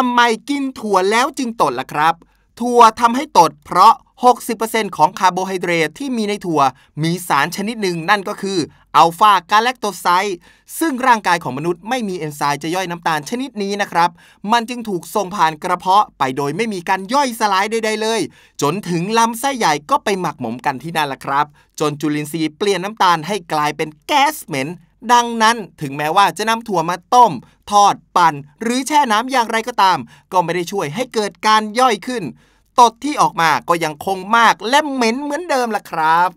ทำไมกินถั่วแล้วจึงตดล่ะครับ ถั่วทำให้ตดเพราะ 60%ของคาร์โบไฮเดรตที่มีในถั่ว มีสารชนิดหนึ่งนั่นก็คืออัลฟากาแลคโตไซด์ซึ่งร่างกายของมนุษย์ไม่มีเอนไซม์จะย่อยน้ำตาลชนิดนี้นะครับ มันจึงถูกส่งผ่านกระเพาะไปโดยไม่มีการย่อยสลายใดๆเลย จนถึงลำไส้ใหญ่ก็ไปหมักหมมกันที่นั่นละครับ จนจุลินทรีย์เปลี่ยนน้ำตาลให้กลายเป็นแก๊สเหม็นดังนั้นถึงแม้ว่าจะนำถั่วมาต้มทอด ปั่น หรือแช่น้ำอย่างไรก็ตาม ก็ไม่ได้ช่วยให้เกิดการย่อยขึ้น ตดที่ออกมาก็ยังคงมากและเหม็นเหมือนเดิมล่ะครับ